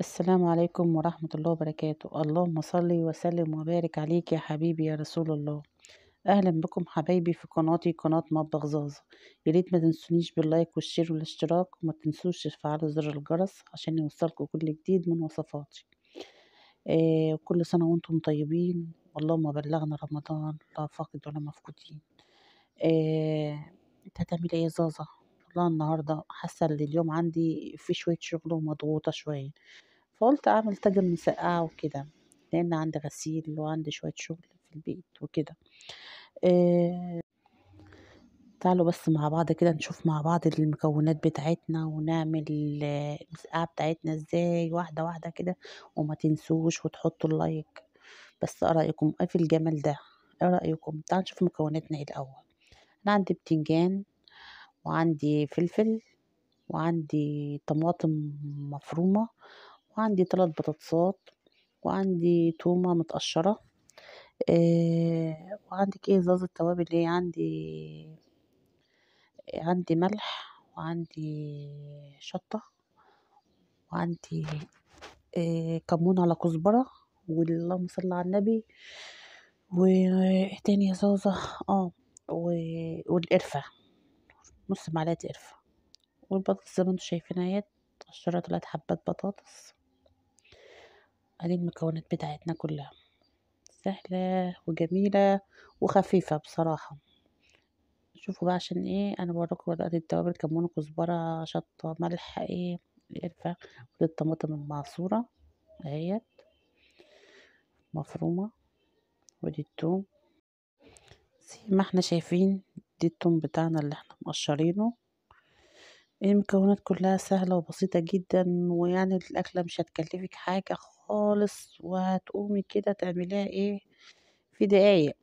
السلام عليكم ورحمة الله وبركاته اللهم صل وسلم وبارك عليك يا حبيبي يا رسول الله أهلا بكم حبايبي في قناتي قناة مطبخ زازا ياريت ما تنسونيش باللايك والشير والاشتراك وما تنسوش تفعلوا زر الجرس عشان يوصلكوا كل جديد من وصفاتي آه وكل سنة وانتم طيبين اللهم بلغنا رمضان لا فاقد ولا مفقودين آه انت هتعمل ايه زازا شغلها النهارده حاسه ان اليوم عندي في شويه شغل ومضغوطه شويه فقلت اعمل تاجر مسقعه وكده لان عندي غسيل وعندي شويه شغل في البيت وكده إيه تعالوا بس مع بعض كده نشوف مع بعض المكونات بتاعتنا ونعمل المسقعه بتاعتنا ازاي واحده واحده كده وما تنسوش وتحطوا اللايك بس إيه رايكم ايه في الجمال ده ايه رايكم تعالوا نشوف مكوناتنا إيه الاول انا عندي بتنجان وعندي فلفل وعندي طماطم مفرومة وعندي ثلاث بطاطسات وعندي تومة متقشرة آه وعندك ايه زازة توابل ايه عندي عندي ملح وعندي شطة وعندي آه كمون على كزبرة واللهم صل على النبي وايه تاني يا زازة اه والقرفة نص معلقه قرفه والبطاطس زي ما انتم شايفين اهي قشرت تلات حبات بطاطس ادي المكونات بتاعتنا كلها سهله وجميله وخفيفه بصراحه شوفوا بقى عشان ايه انا بوريكم بدات التوابل كمون كزبره شطه ملح ايه قرفه والطماطم المعصوره اهيت مفرومه ودي التوم زي ما احنا شايفين دي التوم بتاعنا اللي احنا مقشرينه المكونات كلها سهلة وبسيطة جدا ويعني الأكلة مش هتكلفك حاجة خالص وهتقومي كده تعمليها ايه في دقايق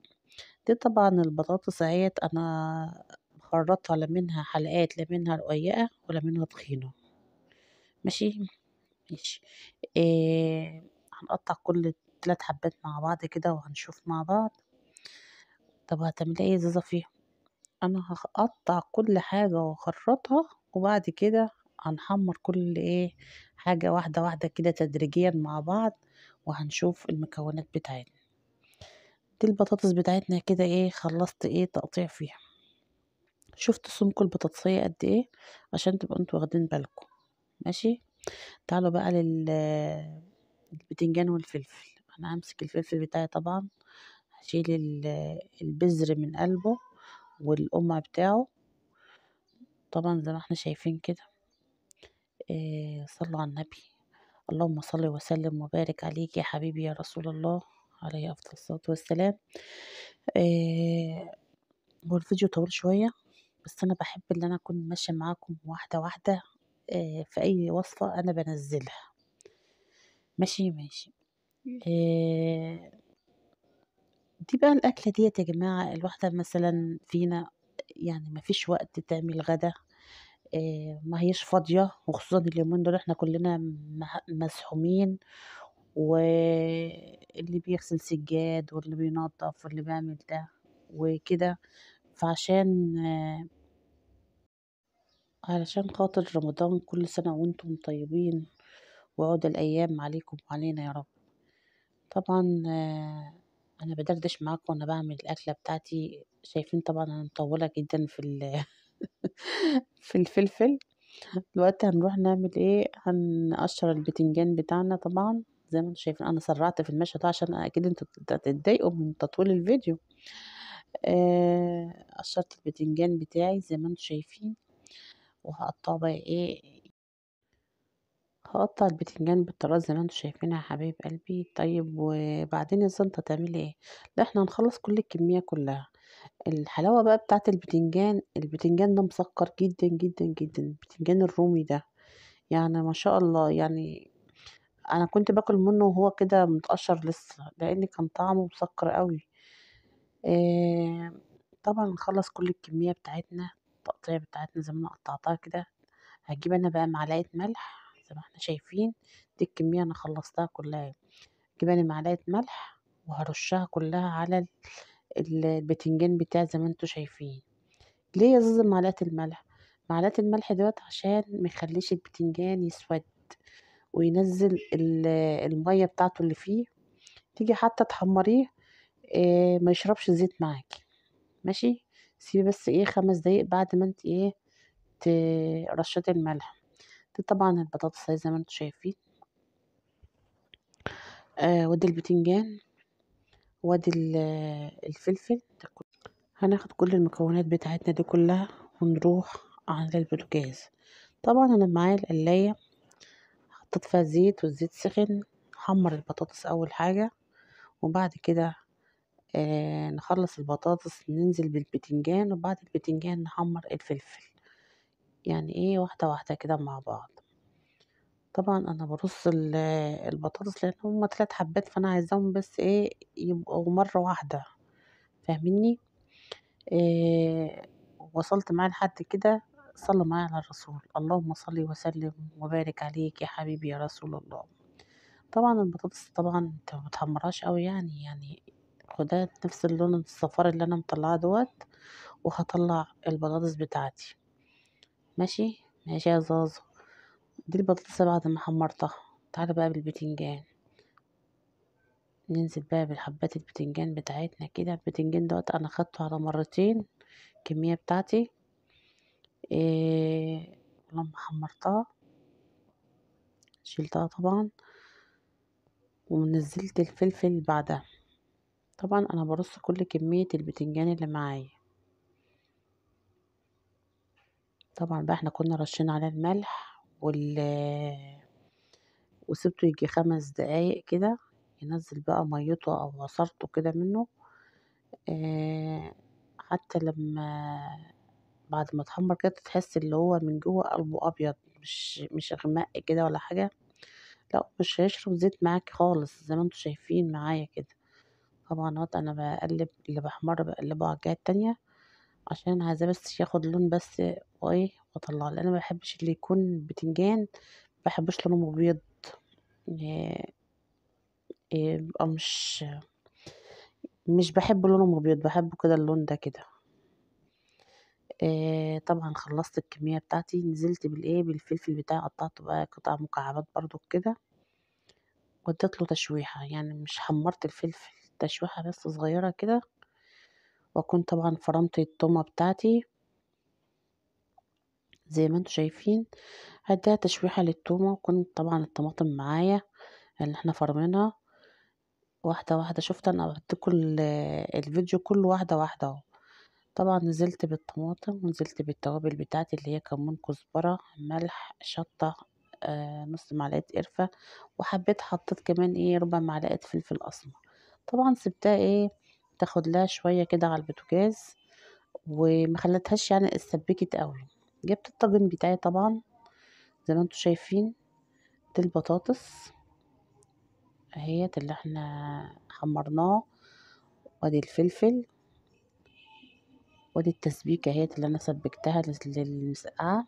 دي طبعا البطاطس اهيت انا مخرطة لا منها حلقات لا منها رقيقة ولا منها تخينة ماشي ماشي إيه هنقطع كل تلات حبات مع بعض كده وهنشوف مع بعض طب هتعملي ايه زازة فيهم انا هقطع كل حاجة واخرطها وبعد كده هنحمر كل ايه حاجة واحدة واحدة كده تدريجيا مع بعض وهنشوف المكونات بتاعتنا دي البطاطس بتاعتنا كده ايه خلصت ايه تقطيع فيها شفت سمك البطاطسية قد ايه عشان تبقوا انتوا واخدين بالكم ماشي تعالوا بقى للبتنجان والفلفل انا همسك الفلفل بتاعي طبعا هشيل البذر من قلبه والأم بتاعه طبعا زي ما احنا شايفين كده اه صلوا على النبي اللهم صل وسلم وبارك عليك يا حبيبي يا رسول الله عليه أفضل الصلاة والسلام إيه هو الفيديو طويل شوية بس أنا بحب إن أنا أكون ماشية معاكم واحدة واحدة اه في أي وصفة أنا بنزلها ماشي ماشي اه دي بقى الأكلة ديت يا جماعة الواحدة مثلا فينا يعني ما فيش وقت تعمل غدا آه، ما هيش فاضية وخصوصا اليومين دول احنا كلنا مسحومين واللي بيغسل سجاد واللي بينظف واللي بيعمل ده وكده فعشان آه، علشان خاطر رمضان كل سنة وانتم طيبين وعود الأيام عليكم وعلينا يا رب طبعا آه انا بدردش معاكم وانا بعمل الاكله بتاعتي شايفين طبعا انا مطوله جدا في في الفلفل دلوقتي هنروح نعمل ايه هنقشر البتنجان بتاعنا طبعا زي ما انتم شايفين انا سرعت في المشهد عشان اكيد انتوا هتتضايقوا من تطويل الفيديو آه قشرت البتنجان بتاعي زي ما انتم شايفين وهقطعه بقى ايه هقطع البتنجان بالطراز زي ما انتوا شايفين يا حبايب قلبي طيب وبعدين يا زنطه تعملي ايه لا احنا هنخلص كل الكميه كلها الحلاوه بقى بتاعه البتنجان البتنجان ده مسكر جدا جدا جدا البتنجان الرومي ده يعني ما شاء الله يعني انا كنت باكل منه وهو كده متقشر لسه لان كان طعمه مسكر قوي آه طبعا نخلص كل الكميه بتاعتنا التقطيع بتاعتنا زي ما انا قطعتها كده هجيب انا بقى معلقه ملح زي ما احنا شايفين دي الكمية انا خلصتها كلها انا معلقة ملح وهرشها كلها على البتنجان بتاعي زي ما انتوا شايفين ليه يا زوزة معلقة الملح معلقة الملح دوت عشان ميخليش البتنجان يسود وينزل المية بتاعته اللي فيه تيجي حتى تحمريه اه ما يشربش زيت معاكي ماشي سيبي بس ايه خمس دقايق بعد ما انت ايه رشات الملح طبعا البطاطس زي ما انتم شايفين آه وادي البتنجان وادي الفلفل هناخد كل المكونات بتاعتنا دي كلها ونروح عند البوتاجاز طبعا انا معايا القلايه حطيت فيها زيت والزيت سخن حمر البطاطس اول حاجه وبعد كده آه نخلص البطاطس ننزل بالبتنجان وبعد البتنجان نحمر الفلفل يعني ايه واحدة واحدة كده مع بعض طبعا انا برص البطاطس لان هما تلات حبات فانا عايزاهم بس ايه يبقوا مرة واحدة فاهميني إيه وصلت معاه لحد كده صلى معايا على الرسول اللهم صلي وسلم وبارك عليك يا حبيبي يا رسول الله طبعا البطاطس طبعا انت متحمراش قوي يعني يعني خدها نفس اللون الصفار اللي انا مطلعاه دوت وهطلع البطاطس بتاعتي ماشي ماشي يا زازا دي البطاطس بعد ما حمرتها تعالى بقى بالبتنجان ننزل بقى بالحبات البتنجان بتاعتنا كده البتنجان دوت انا خدته على مرتين الكمية بتاعتي إيه لما حمرتها شلتها طبعا ونزلت الفلفل بعدها طبعا انا برص كل كمية البتنجان اللي معايا طبعا بقى احنا كنا رشينا على الملح وال آه، وسبته يجي خمس دقايق كده ينزل بقى ميته او عصارته كده منه آه، حتى لما بعد ما اتحمر كده تحس اللي هو من جوه قلبه ابيض مش مش غمق كده ولا حاجه لا مش هيشرب زيت معاك خالص زي ما انتوا شايفين معايا كده طبعا انا بقلب اللي بحمر بقلبه على الجهه التانية عشان عايزاه بس ياخد لون بس وايه واطلعه لان ما بحبش اللي يكون بتنجان ما بحبش لونه مبيض آه، آه، يبقى مش مش بحب لونه مبيض بحبه كده اللون ده كده آه طبعا خلصت الكميه بتاعتي نزلت بالايه بالفلفل بتاعي قطعته بقى قطع مكعبات برضو كده وديت له تشويحه يعني مش حمرت الفلفل تشويحه بس صغيره كده واكون طبعا فرمت الطومة بتاعتي زي ما انتم شايفين هديها تشويحة للتومة وكنت طبعا الطماطم معايا اللي احنا فرمينها واحدة واحدة شفت انا كل الفيديو كله واحدة واحدة اهو طبعا نزلت بالطماطم ونزلت بالتوابل بتاعتي اللي هي كمون كزبرة ملح شطة آه، نص معلقة قرفة وحبيت حطيت كمان ايه ربع معلقة فلفل اسمر طبعا سبتها ايه تاخد لها شوية كده على البوتاجاز ومخلتهاش يعني اتسبكت قوي جبت الطاجن بتاعي طبعا زي ما انتم شايفين دي البطاطس اهيت اللي احنا حمرناه وادي الفلفل وادي التسبيكه اهيت اللي انا سبكتها للمسقعه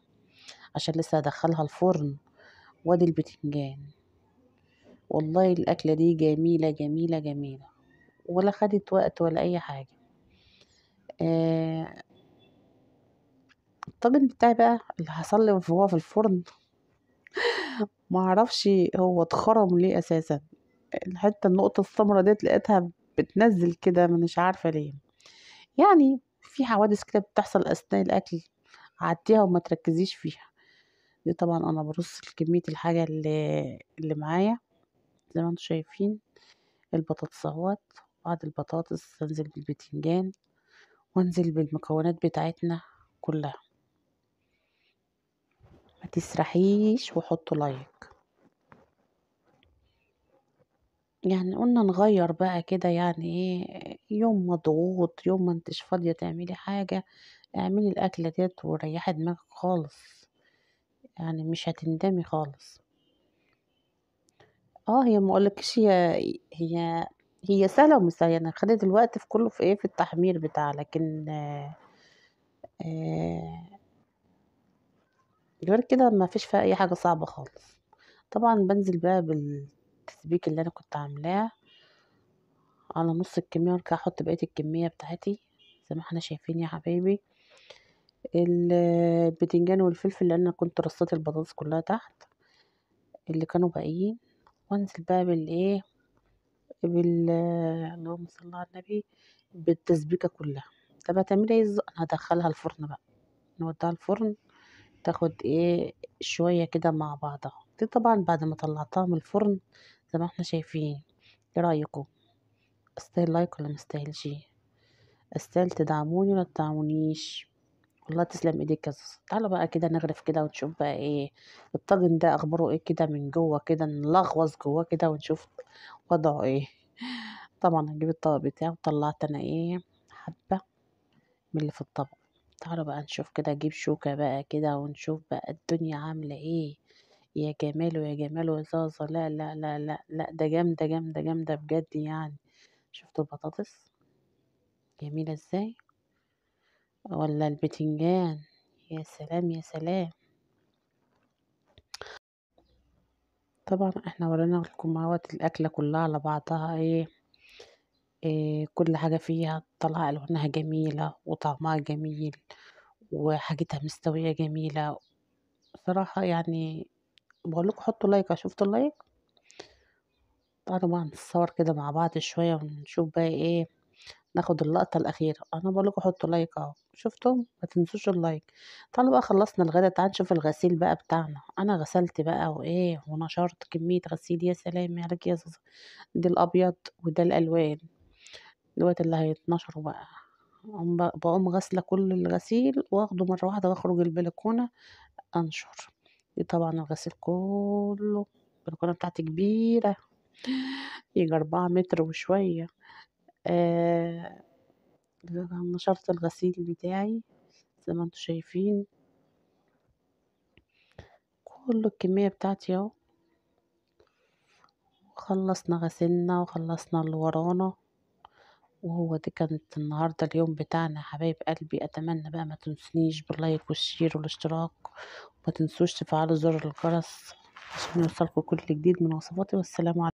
عشان لسه هدخلها الفرن وادي البتنجان والله الاكله دي جميله جميله جميله ولا خدت وقت ولا اي حاجه آه الطاجن بتاعي بقى اللي حصل لي وهو في الفرن ما اعرفش هو اتخرم ليه اساسا الحته النقطه السمراء ديت لقيتها بتنزل كده مش عارفه ليه يعني في حوادث كده بتحصل اثناء الاكل عديها وما تركزيش فيها دي طبعا انا برص لكميه الحاجه اللي اللي معايا زي ما انتم شايفين البطاطس اهوت بعض البطاطس انزل بالبتنجان وانزل بالمكونات بتاعتنا كلها ما تسرحيش وحطوا لايك يعني قلنا نغير بقى كده يعني ايه يوم مضغوط يوم ما انتش فاضيه تعملي حاجه اعملي الاكله ديت وريحي دماغك خالص يعني مش هتندمي خالص اه هي ما هي هي هي سهلة ومستهينة يعني خدت الوقت في كله في ايه في التحمير بتاعها لكن آه آه غير كده ما فيش فيها اي حاجة صعبة خالص طبعا بنزل بقى بالتسبيك اللي انا كنت عاملاه على نص الكمية وارجع احط بقية الكمية بتاعتي زي ما احنا شايفين يا حبايبي البتنجان والفلفل انا كنت رصيت البطاطس كلها تحت اللي كانوا باقيين وانزل بقى بالايه بال اللهم صل على النبي بالتسبيكه كلها طب هتعملي ايه هدخلها الفرن بقى نوديها الفرن تاخد ايه شويه كده مع بعضها دي طبعا بعد ما طلعتها من الفرن زي ما احنا شايفين ايه رايكم استاهل لايك ولا مستاهلش استاهل تدعموني ولا تدعمونيش والله تسلم ايديك يا زوز تعالوا بقى كده نغرف كده ونشوف بقى ايه الطاجن ده اخباره ايه كده من جوه كده نلغوص جواه كده ونشوف وضعه ايه طبعا هجيب الطبق بتاعي وطلعت انا ايه حبة من اللي في الطبق تعالوا بقى نشوف كده اجيب شوكة بقى كده ونشوف بقى الدنيا عاملة ايه يا جمال ويا جمال وزازة لا لا لا لا لا ده جامدة جامدة جامدة بجد يعني شفتوا البطاطس جميلة ازاي ولا البتنجان يا سلام يا سلام طبعا احنا ورانا لكم اهوت الاكله كلها على بعضها ايه, ايه كل حاجه فيها طالعه الوانها جميله وطعمها جميل وحاجتها مستويه جميله صراحه يعني بقول لكم حطوا لايك شفتوا اللايك طبعا الصور كده مع بعض شويه ونشوف بقى ايه ناخد اللقطة الأخيرة أنا بقولكوا حطوا لايك أهو شفتم ما تنسوش اللايك تعالوا بقى خلصنا الغدا تعالوا نشوف الغسيل بقى بتاعنا أنا غسلت بقى وإيه ونشرت كمية غسيل يا سلام يا يا زوزة دي الأبيض وده الألوان دلوقتي اللي هيتنشروا بقى بقوم غاسلة كل الغسيل واخده مرة واحدة واخرج البلكونة أنشر دي طبعا الغسيل كله البلكونة بتاعتي كبيرة يجي أربعة متر وشوية آه، نشرت الغسيل بتاعي زي ما انتم شايفين كل الكمية بتاعتي اهو خلصنا غسلنا وخلصنا اللي ورانا وهو دي كانت النهاردة اليوم بتاعنا حبايب قلبي أتمنى بقى ما تنسنيش باللايك والشير والاشتراك وما تنسوش تفعلوا زر الجرس عشان يوصلكم كل جديد من وصفاتي والسلام عليكم